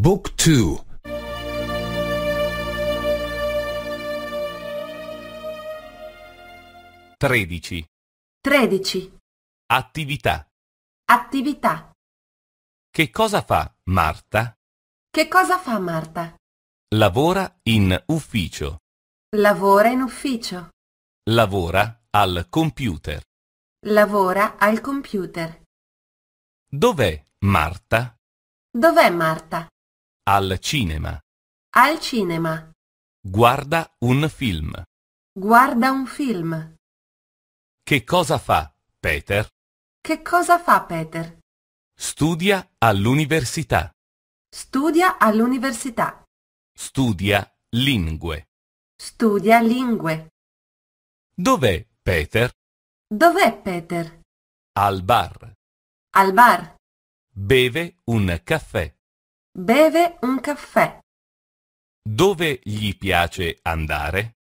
Book 2 13 13 Attività Attività Che cosa fa Marta? Che cosa fa Marta? Lavora in ufficio. Lavora in ufficio. Lavora al computer. Lavora al computer. Dov'è Marta? Dov'è Marta? Al cinema. Al cinema. Guarda un film. Guarda un film. Che cosa fa Peter? Che cosa fa Peter? Studia all'università. Studia all'università. Studia lingue. Studia lingue. Dov'è Peter? Dov'è Peter? Al bar. Al bar. Beve un caffè. Beve un caffè. Dove gli piace andare?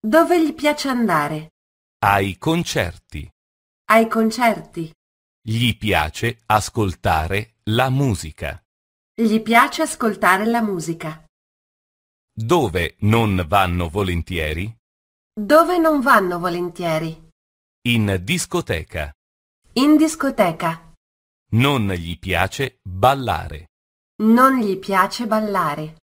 Dove gli piace andare? Ai concerti. Ai concerti. Gli piace ascoltare la musica. Gli piace ascoltare la musica. Dove non vanno volentieri? Dove non vanno volentieri? In discoteca. In discoteca. Non gli piace ballare. Non gli piace ballare.